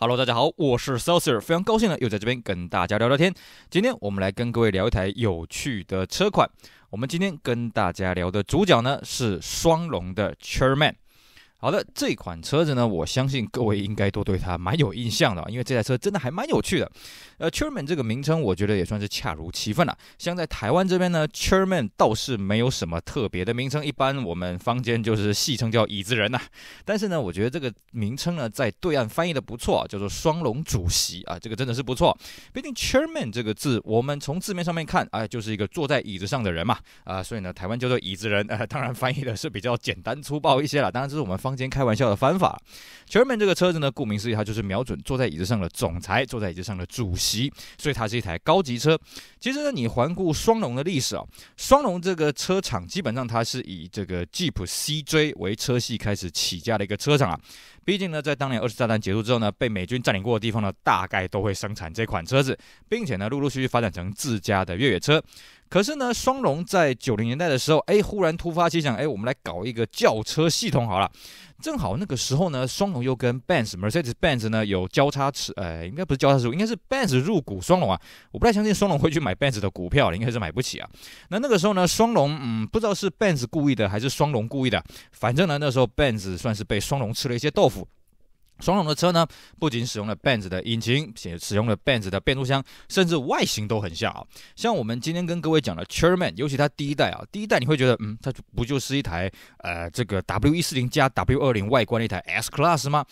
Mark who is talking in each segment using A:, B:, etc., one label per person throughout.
A: Hello，大家好，我是 Saleser，非常高兴呢，又在这边跟大家聊聊天。今天我们来跟各位聊一台有趣的车款。我们今天跟大家聊的主角呢是双龙的 Chairman。好的，这款车子呢，我相信各位应该都对它蛮有印象的，因为这台车真的还蛮有趣的。呃，Chairman 这个名称，我觉得也算是恰如其分了。像在台湾这边呢，Chairman 倒是没有什么特别的名称，一般我们坊间就是戏称叫椅子人呐。但是呢，我觉得这个名称呢，在对岸翻译的不错，叫做双龙主席啊，这个真的是不错。毕竟 Chairman 这个字，我们从字面上面看，哎，就是一个坐在椅子上的人嘛，啊，所以呢，台湾叫做椅子人，呃，当然翻译的是比较简单粗暴一些了。当然，这是我们方。房间开玩笑的方法，Chairman 这个车子呢，顾名思义，它就是瞄准坐在椅子上的总裁，坐在椅子上的主席，所以它是一台高级车。其实呢，你环顾双龙的历史啊，双龙这个车厂基本上它是以这个 Jeep CJ 为车系开始起家的一个车厂啊。毕竟呢，在当年二次大战结束之后呢，被美军占领过的地方呢，大概都会生产这款车子，并且呢，陆陆续续发展成自家的越野车。可是呢，双龙在九零年代的时候，哎，忽然突发奇想，哎，我们来搞一个轿车系统好了。正好那个时候呢，双龙又跟 Benz、Mercedes-Benz 呢有交叉持，呃，应该不是交叉持股，应该是 Benz 入股双龙啊。我不太相信双龙会去买 Benz 的股票，应该是买不起啊。那那个时候呢，双龙，嗯，不知道是 Benz 故意的还是双龙故意的，反正呢，那时候 Benz 算是被双龙吃了一些豆腐。双龙的车呢，不仅使用了 Benz 的引擎，且使用了 Benz 的变速箱，甚至外形都很像啊。像我们今天跟各位讲的 Chairman，尤其它第一代啊，第一代你会觉得，嗯，它不就是一台呃这个 w 一四零加 w 二零外观的一台 S Class 吗？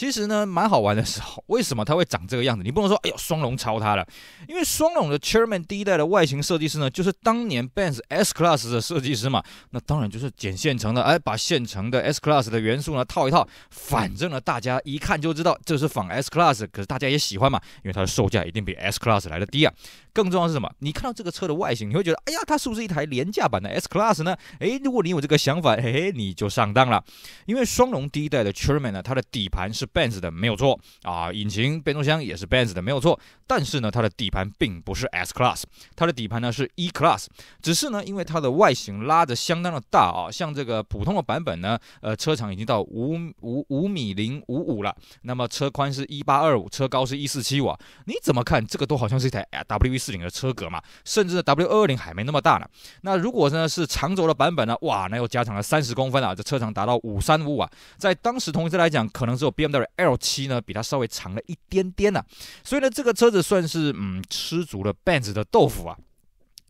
A: 其实呢，蛮好玩的时候，为什么它会长这个样子？你不能说，哎呦，双龙抄它了，因为双龙的 Chairman 第一代的外形设计师呢，就是当年 Benz S Class 的设计师嘛，那当然就是捡现成的，哎，把现成的 S Class 的元素呢套一套，反正呢，大家一看就知道这是仿 S Class，可是大家也喜欢嘛，因为它的售价一定比 S Class 来的低啊。更重要是什么？你看到这个车的外形，你会觉得，哎呀，它是不是一台廉价版的 S Class 呢？哎，如果你有这个想法，嘿嘿，你就上当了，因为双龙第一代的 Chairman 呢，它的底盘是。Benz 的没有错啊，引擎、变速箱也是 Benz 的没有错，但是呢，它的底盘并不是 S Class，它的底盘呢是 E Class。只是呢，因为它的外形拉的相当的大啊，像这个普通的版本呢，呃，车长已经到五五五米零五五了，那么车宽是一八二五，车高是一四七五，你怎么看？这个都好像是一台 W 四零的车格嘛，甚至 W 二二零还没那么大呢。那如果呢是长轴的版本呢，哇，那又加长了三十公分啊，这车长达到五三五啊，在当时同时来讲，可能只有别。L 七呢，比它稍微长了一点点呢，所以呢，这个车子算是嗯吃足了 Benz 的豆腐啊。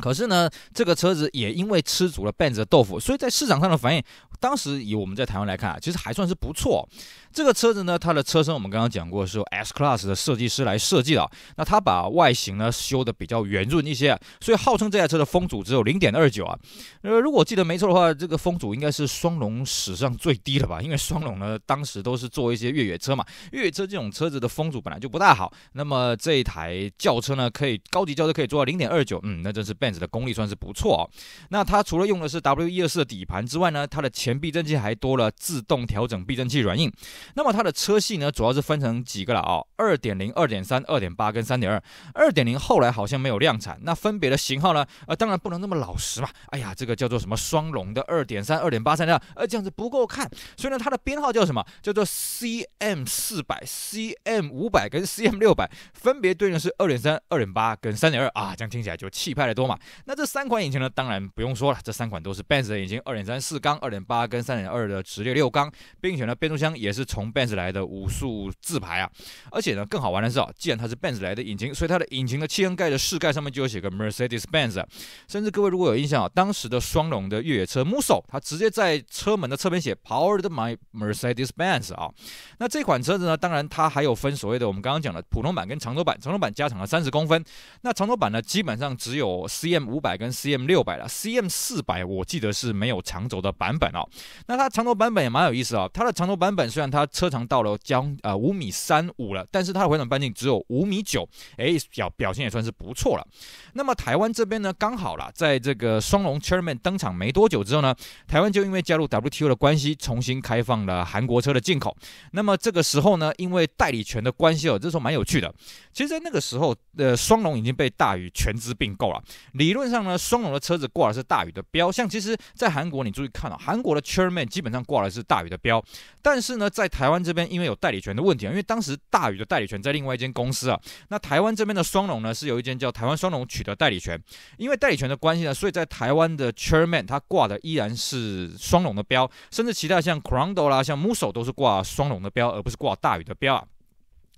A: 可是呢，这个车子也因为吃足了半的豆腐，所以在市场上的反应，当时以我们在台湾来看啊，其实还算是不错。这个车子呢，它的车身我们刚刚讲过是由 S Class 的设计师来设计的，那它把外形呢修的比较圆润一些，所以号称这台车的风阻只有零点二九啊。呃，如果记得没错的话，这个风阻应该是双龙史上最低的吧？因为双龙呢当时都是做一些越野车嘛，越野车这种车子的风阻本来就不大好，那么这一台轿车呢，可以高级轿车可以做到零点二九，嗯，那真是被。子的功力算是不错哦。那它除了用的是 W12 的底盘之外呢，它的前避震器还多了自动调整避震器软硬。那么它的车系呢，主要是分成几个了哦，2.0、2.3、2.8跟3.2。2.0后来好像没有量产。那分别的型号呢？呃，当然不能那么老实嘛。哎呀，这个叫做什么双龙的2.3、2.8 3.2，呃，这样子不够看。所以呢，它的编号叫什么？叫做 CM400、CM500 跟 CM600，分别对应的是2.3、2.8跟3.2啊，这样听起来就气派的多嘛。那这三款引擎呢？当然不用说了，这三款都是 Benz 的引擎，二点三四缸、二点八跟三点二的直列六缸，并且呢，变速箱也是从 Benz 来的五速自排啊。而且呢，更好玩的是，既然它是 Benz 来的引擎，所以它的引擎的气缸盖的室盖上面就有写个 Mercedes-Benz。甚至各位如果有印象啊，当时的双龙的越野车 Musso，它直接在车门的侧边写 Powered by Mercedes-Benz 啊。那这款车子呢，当然它还有分所谓的我们刚刚讲的普通版跟长轴版，长轴版加长了三十公分。那长轴版呢，基本上只有。C M 五百跟 C M 六百了，C M 四百我记得是没有长轴的版本哦。那它长轴版本也蛮有意思啊。它的长轴版本虽然它车长到了将啊五米三五了，但是它的回转半径只有五米九，哎表表现也算是不错了。那么台湾这边呢，刚好啦，在这个双龙 Chairman 登场没多久之后呢，台湾就因为加入 W T O 的关系，重新开放了韩国车的进口。那么这个时候呢，因为代理权的关系哦，这时候蛮有趣的。其实，在那个时候，呃，双龙已经被大宇全资并购了。理论上呢，双龙的车子挂的是大宇的标，像其实，在韩国你注意看啊，韩国的 Chairman 基本上挂的是大宇的标，但是呢，在台湾这边因为有代理权的问题啊，因为当时大宇的代理权在另外一间公司啊，那台湾这边的双龙呢是有一间叫台湾双龙取得代理权，因为代理权的关系呢，所以在台湾的 Chairman 他挂的依然是双龙的标，甚至其他像 c r a n d l 啦，像 Musso 都是挂双龙的标，而不是挂大宇的标。啊。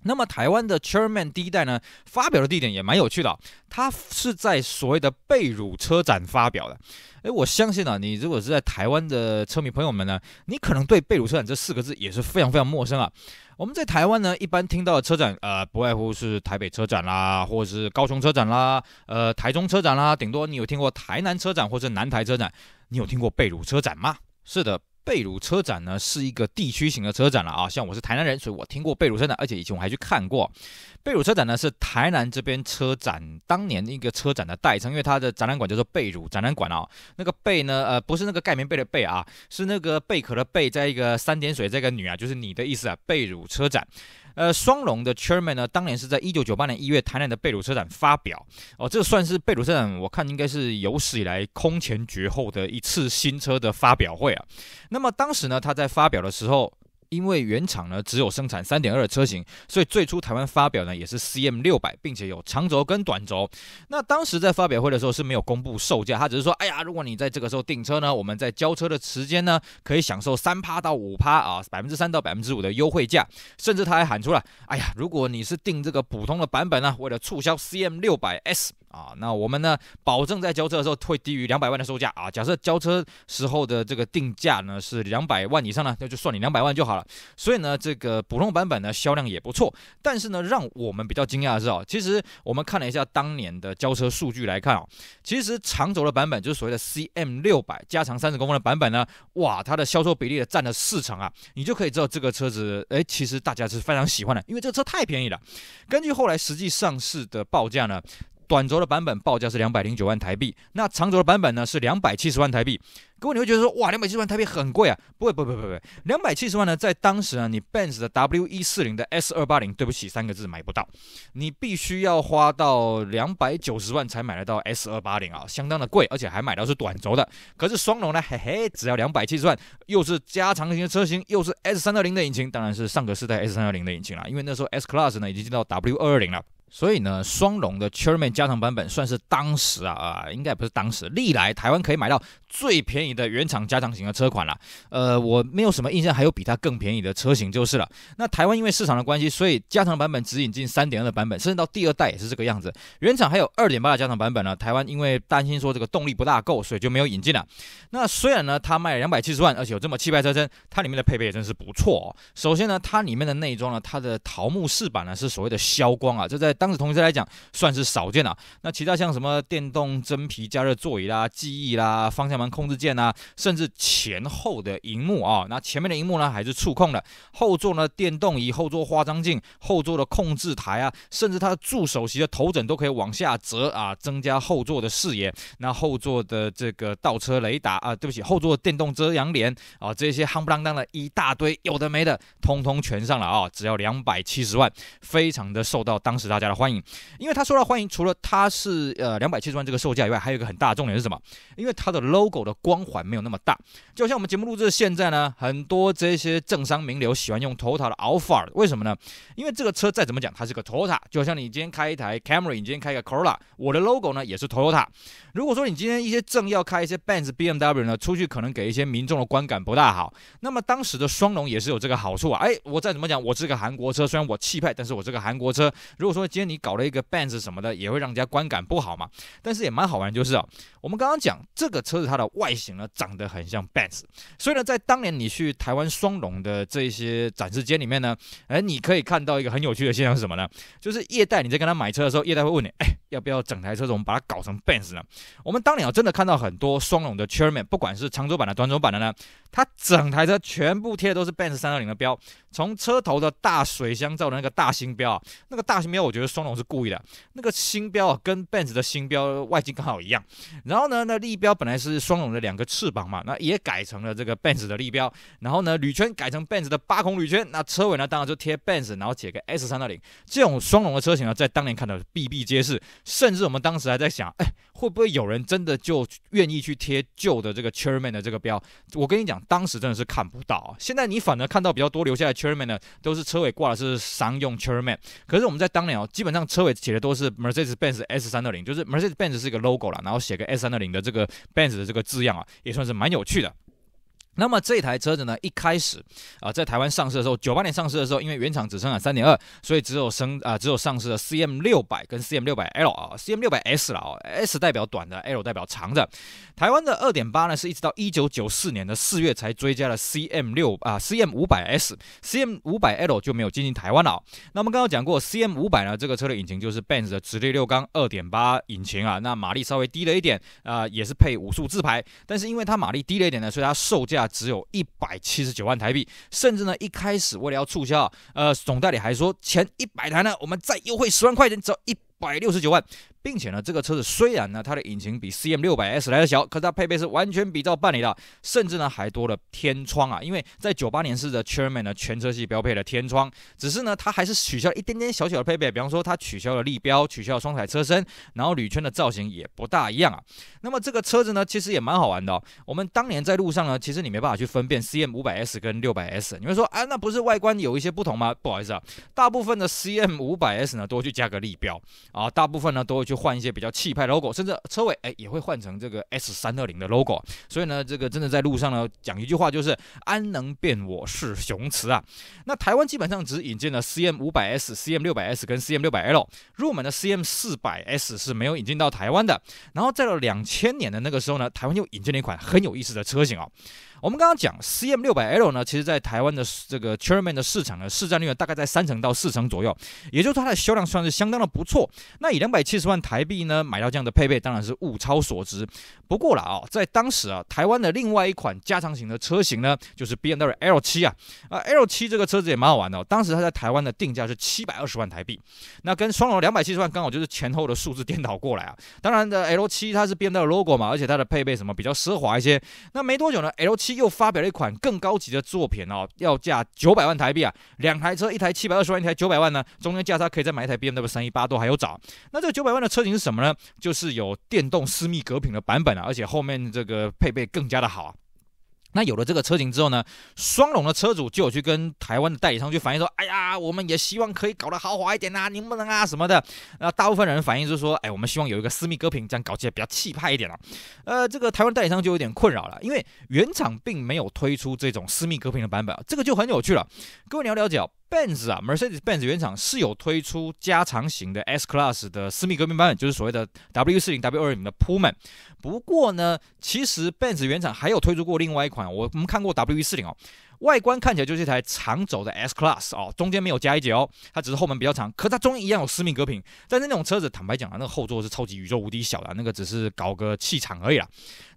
A: 那么台湾的 Chairman 第一代呢，发表的地点也蛮有趣的，它是在所谓的贝鲁车展发表的。哎，我相信啊，你如果是在台湾的车迷朋友们呢，你可能对贝鲁车展这四个字也是非常非常陌生啊。我们在台湾呢，一般听到的车展，呃，不外乎是台北车展啦，或者是高雄车展啦，呃，台中车展啦，顶多你有听过台南车展或者南台车展，你有听过贝鲁车展吗？是的。贝鲁车展呢是一个地区型的车展了啊，像我是台南人，所以我听过贝鲁车展，而且以前我还去看过。贝鲁车展呢是台南这边车展当年一个车展的代称，因为它的展览馆叫做贝鲁展览馆啊。那个贝呢，呃，不是那个盖棉被的贝啊，是那个贝壳的贝，在一个三点水，这个女啊，就是你的意思啊，贝鲁车展。呃，双龙的 Chairman 呢，当年是在一九九八年一月台南的贝鲁车展发表哦，这算是贝鲁车展，我看应该是有史以来空前绝后的一次新车的发表会啊。那么当时呢，他在发表的时候。因为原厂呢只有生产三点二车型，所以最初台湾发表呢也是 C M 六百，并且有长轴跟短轴。那当时在发表会的时候是没有公布售价，他只是说：哎呀，如果你在这个时候订车呢，我们在交车的时间呢可以享受三趴到五趴啊，百分之三到百分之五的优惠价，甚至他还喊出了：哎呀，如果你是订这个普通的版本呢，为了促销 C M 六百 S。啊，那我们呢保证在交车的时候会低于两百万的售价啊。假设交车时候的这个定价呢是两百万以上呢，那就算你两百万就好了。所以呢，这个普通版本呢销量也不错。但是呢，让我们比较惊讶的是哦，其实我们看了一下当年的交车数据来看哦，其实长轴的版本就是所谓的 CM 六百加长三十公分的版本呢，哇，它的销售比例占了四成啊。你就可以知道这个车子，哎，其实大家是非常喜欢的，因为这车太便宜了。根据后来实际上市的报价呢。短轴的版本报价是两百零九万台币，那长轴的版本呢是两百七十万台币。各位你会觉得说，哇，两百七十万台币很贵啊？不会，不不不不，两百七十万呢，在当时啊，你 Benz 的 W 一四零的 S 二八零，对不起三个字买不到，你必须要花到两百九十万才买得到 S 二八零啊，相当的贵，而且还买到是短轴的。可是双龙呢，嘿嘿，只要两百七十万，又是加长型的车型，又是 S 三二零的引擎，当然是上个世代 S 三二零的引擎了，因为那时候 S Class 呢已经进到 W 二二零了。所以呢，双龙的 Chairman 加长版本算是当时啊啊，应该不是当时，历来台湾可以买到最便宜的原厂加长型的车款了。呃，我没有什么印象还有比它更便宜的车型就是了。那台湾因为市场的关系，所以加长版本只引进3.2的版本，甚至到第二代也是这个样子。原厂还有2.8的加长版本呢，台湾因为担心说这个动力不大够，所以就没有引进了。那虽然呢，它卖两百七十万，而且有这么气派车身，它里面的配备也真是不错。哦。首先呢，它里面的内装呢，它的桃木饰板呢是所谓的消光啊，就在。当时同学来讲，算是少见了。那其他像什么电动真皮加热座椅啦、记忆啦、方向盘控制键啦，甚至前后的荧幕啊，那前面的荧幕呢还是触控的，后座呢电动椅、后座化妆镜、后座的控制台啊，甚至它的助手席的头枕都可以往下折啊，增加后座的视野。那后座的这个倒车雷达啊，对不起，后座的电动遮阳帘啊，这些夯不啷当的一大堆，有的没的，通通全上了啊！只要两百七十万，非常的受到当时大家。欢迎，因为他受到欢迎，除了它是呃两百七十万这个售价以外，还有一个很大重点是什么？因为它的 logo 的光环没有那么大。就像我们节目录制现在呢，很多这些政商名流喜欢用 Toyota 的 Alfa，为什么呢？因为这个车再怎么讲，它是个 Toyota。就像你今天开一台 Camry，你今天开一个 Corolla，我的 logo 呢也是 Toyota。如果说你今天一些政要开一些 Benz、BMW 呢，出去可能给一些民众的观感不大好。那么当时的双龙也是有这个好处啊。哎，我再怎么讲，我是个韩国车，虽然我气派，但是我这个韩国车，如果说。你搞了一个 Benz 什么的，也会让人家观感不好嘛？但是也蛮好玩，就是啊，我们刚刚讲这个车子它的外形呢，长得很像 Benz，所以呢，在当年你去台湾双龙的这些展示间里面呢，哎，你可以看到一个很有趣的现象是什么呢？就是业代你在跟他买车的时候，业代会问你，哎，要不要整台车子我们把它搞成 Benz 呢？我们当年啊，真的看到很多双龙的 Chairman，不管是长轴版的、短轴版的呢，它整台车全部贴的都是 Benz 三二零的标，从车头的大水箱罩的那个大星标啊，那个大星标，我觉得。双龙是故意的，那个星标啊，跟 Benz 的星标外形刚好一样，然后呢，那立标本来是双龙的两个翅膀嘛，那也改成了这个 Benz 的立标，然后呢，铝圈改成 Benz 的八孔铝圈，那车尾呢，当然就贴 Benz，然后写个 S 三二零，这种双龙的车型呢，在当年看到比比皆是，甚至我们当时还在想，哎。会不会有人真的就愿意去贴旧的这个 Chairman 的这个标？我跟你讲，当时真的是看不到，啊。现在你反而看到比较多留下来 Chairman 的都是车尾挂的是商用 Chairman。可是我们在当年哦，基本上车尾写的都是 Mercedes-Benz S320，就是 Mercedes-Benz 是一个 logo 啦，然后写个 S320 的这个 Benz 的这个字样啊，也算是蛮有趣的。那么这台车子呢，一开始啊，在台湾上市的时候，九八年上市的时候，因为原厂只生产三点二，所以只有升啊，只有上市的 CM 六百跟 CM 六百 L 啊，CM 六百 S 了啊，S 代表短的，L 代表长的。台湾的二点八呢，是一直到一九九四年的四月才追加了 CM 六啊，CM 五百 S，CM 五百 L 就没有进入台湾了。那我们刚刚讲过，CM 五百呢，这个车的引擎就是 Benz 的直列六缸二点八引擎啊，那马力稍微低了一点啊，也是配五速自排，但是因为它马力低了一点呢，所以它售价。只有一百七十九万台币，甚至呢，一开始为了要促销，呃，总代理还说前一百台呢，我们再优惠十万块钱，只要一。百六十九万，并且呢，这个车子虽然呢，它的引擎比 C M 六百 S 来的小，可它配备是完全比照办理的，甚至呢还多了天窗啊。因为在九八年式的 Chairman 呢，全车系标配了天窗，只是呢，它还是取消了一点点小小的配备，比方说它取消了立标，取消了双彩车身，然后铝圈的造型也不大一样啊。那么这个车子呢，其实也蛮好玩的。我们当年在路上呢，其实你没办法去分辨 C M 五百 S 跟六百 S，你会说啊，那不是外观有一些不同吗？不好意思啊，大部分的 C M 五百 S 呢，多去加个立标。啊，大部分呢都会去换一些比较气派 logo，甚至车尾哎也会换成这个 S 三二零的 logo。所以呢，这个真的在路上呢，讲一句话就是“安能辨我是雄雌”啊。那台湾基本上只引进了 CM 五百 S、CM 六百 S 跟 CM 六百 L，入门的 CM 四百 S 是没有引进到台湾的。然后在了两千年的那个时候呢，台湾又引进了一款很有意思的车型啊。我们刚刚讲 CM 六百 L 呢，其实在台湾的这个 c h a i r m a n 的市场呢，市占率大概在三成到四成左右，也就是说它的销量算是相当的不错。那以两百七十万台币呢，买到这样的配备，当然是物超所值。不过啦，哦，在当时啊，台湾的另外一款加长型的车型呢，就是 BMW L 七啊，啊 L 七这个车子也蛮好玩的。当时它在台湾的定价是七百二十万台币，那跟双龙两百七十万刚好就是前后的数字颠倒过来啊。当然的，L 七它是 BMW 的 logo 嘛，而且它的配备什么比较奢华一些。那没多久呢，L 七。又发表了一款更高级的作品哦，要价九百万台币啊！两台车，一台七百二十万，一台九百万呢，中间价差可以再买一台 B M W 三一八都还有找。那这九百万的车型是什么呢？就是有电动私密隔屏的版本啊，而且后面这个配备更加的好。那有了这个车型之后呢，双龙的车主就有去跟台湾的代理商去反映说，哎呀，我们也希望可以搞得豪华一点呐，能不能啊什么的。啊，大部分人反映就是说，哎，我们希望有一个私密歌屏，这样搞起来比较气派一点啊。呃，这个台湾代理商就有点困扰了，因为原厂并没有推出这种私密歌屏的版本，这个就很有趣了。各位你要了解哦。Benz 啊，Mercedes-Benz 原厂是有推出加长型的 S-Class 的私密革命版本，就是所谓的 W40W20 的 Pullman。不过呢，其实 Benz 原厂还有推出过另外一款，我我们看过 W40 哦。外观看起来就是一台长轴的 S Class 哦，中间没有加一节哦，它只是后门比较长，可它中间一样有私密隔屏。但是那种车子，坦白讲啊，那个后座是超级宇宙无敌小的，那个只是搞个气场而已啦。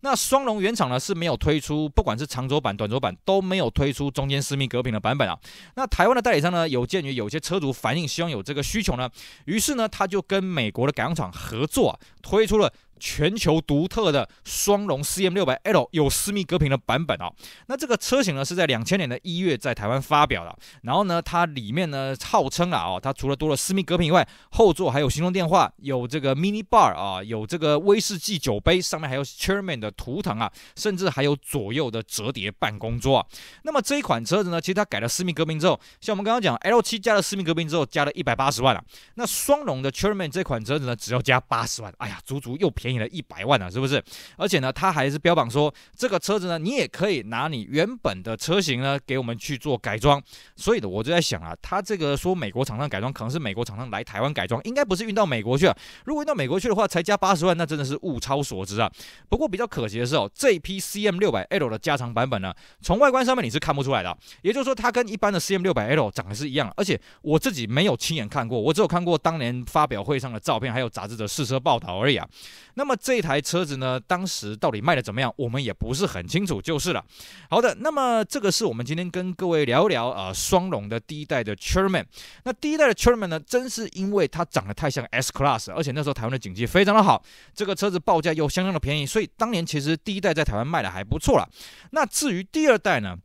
A: 那双龙原厂呢是没有推出，不管是长轴版、短轴版都没有推出中间私密隔屏的版本啊。那台湾的代理商呢，有鉴于有些车主反映希望有这个需求呢，于是呢他就跟美国的改装厂合作，啊，推出了。全球独特的双龙 CM 六百 L 有私密隔屏的版本啊，那这个车型呢是在两千年的一月在台湾发表的，然后呢，它里面呢号称啊，哦，它除了多了私密隔屏以外，后座还有行动电话，有这个 mini bar 啊，有这个威士忌酒杯，上面还有 Chairman 的图腾啊，甚至还有左右的折叠办公桌。那么这一款车子呢，其实它改了私密隔屏之后，像我们刚刚讲 L 七加了私密隔屏之后加了一百八十万了，那双龙的 Chairman 这款车子呢，只要加八十万，哎呀，足足又便宜。你了一百万呢，是不是？而且呢，他还是标榜说这个车子呢，你也可以拿你原本的车型呢，给我们去做改装。所以呢，我就在想啊，他这个说美国厂商改装，可能是美国厂商来台湾改装，应该不是运到美国去啊。如果运到美国去的话，才加八十万，那真的是物超所值啊。不过比较可惜的是哦，这批 CM 六百 L 的加长版本呢，从外观上面你是看不出来的，也就是说它跟一般的 CM 六百 L 长得是一样。而且我自己没有亲眼看过，我只有看过当年发表会上的照片，还有杂志的试车报道而已啊。那那么这台车子呢，当时到底卖的怎么样？我们也不是很清楚，就是了。好的，那么这个是我们今天跟各位聊一聊啊，双龙的第一代的 Chairman。那第一代的 Chairman 呢，真是因为它长得太像 S Class，而且那时候台湾的景气非常的好，这个车子报价又相当的便宜，所以当年其实第一代在台湾卖的还不错了。那至于第二代呢？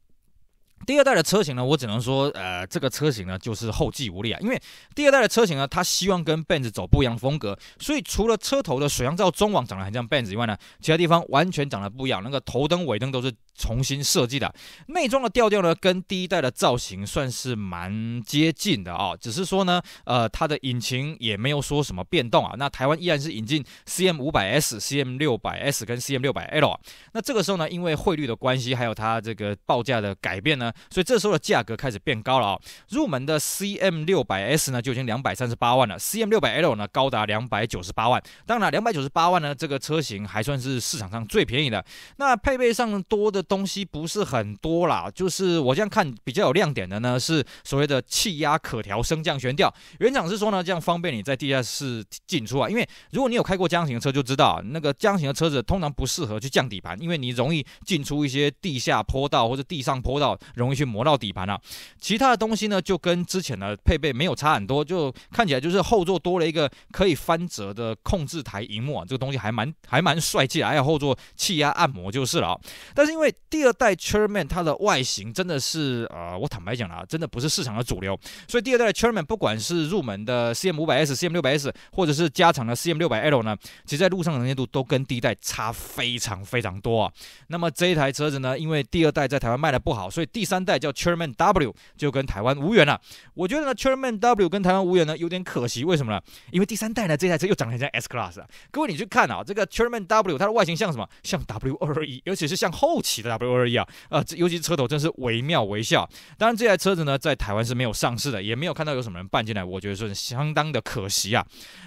A: 第二代的车型呢，我只能说，呃，这个车型呢就是后继无力啊，因为第二代的车型呢，它希望跟 Benz 走不一样的风格，所以除了车头的水箱罩中网长得很像 Benz 以外呢，其他地方完全长得不一样，那个头灯、尾灯都是。重新设计的内装的调调呢，跟第一代的造型算是蛮接近的啊，只是说呢，呃，它的引擎也没有说什么变动啊。那台湾依然是引进 CM 五百 S、CM 六百 S 跟 CM 六百 L。那这个时候呢，因为汇率的关系，还有它这个报价的改变呢，所以这时候的价格开始变高了啊。入门的 CM 六百 S 呢就已经两百三十八万了，CM 六百 L 呢高达两百九十八万。当然，两百九十八万呢这个车型还算是市场上最便宜的。那配备上多的。东西不是很多啦，就是我这样看比较有亮点的呢，是所谓的气压可调升降悬吊。原厂是说呢，这样方便你在地下室进出啊。因为如果你有开过江型的车就知道，那个江型的车子通常不适合去降底盘，因为你容易进出一些地下坡道或者地上坡道，容易去磨到底盘啊。其他的东西呢，就跟之前的配备没有差很多，就看起来就是后座多了一个可以翻折的控制台荧幕啊，这个东西还蛮还蛮帅气。的，还有后座气压按摩就是了啊，但是因为。第二代 Chairman 它的外形真的是啊，我坦白讲啦，真的不是市场的主流。所以第二代的 Chairman 不管是入门的 CM500S、CM600S，或者是加长的 CM600L 呢，其实在路上的能见度都跟第一代差非常非常多啊。那么这一台车子呢，因为第二代在台湾卖的不好，所以第三代叫 Chairman W 就跟台湾无缘了。我觉得呢，Chairman W 跟台湾无缘呢有点可惜，为什么呢？因为第三代呢这台车又长了一张 S Class 啊。各位你去看啊，这个 Chairman W 它的外形像什么？像 W21，尤其是像后期。w 二一啊，呃，尤其车头真是惟妙惟肖。当然，这台车子呢，在台湾是没有上市的，也没有看到有什么人办进来。我觉得是相当的可惜啊。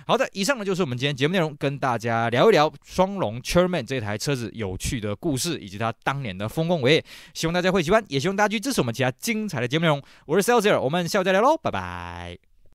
A: 好的，以上呢就是我们今天节目内容，跟大家聊一聊双龙 Chairman 这台车子有趣的故事，以及它当年的丰功伟业。希望大家会喜欢，也希望大家去支持我们其他精彩的节目内容。我是 c e c e r 我们下午再聊喽，拜拜。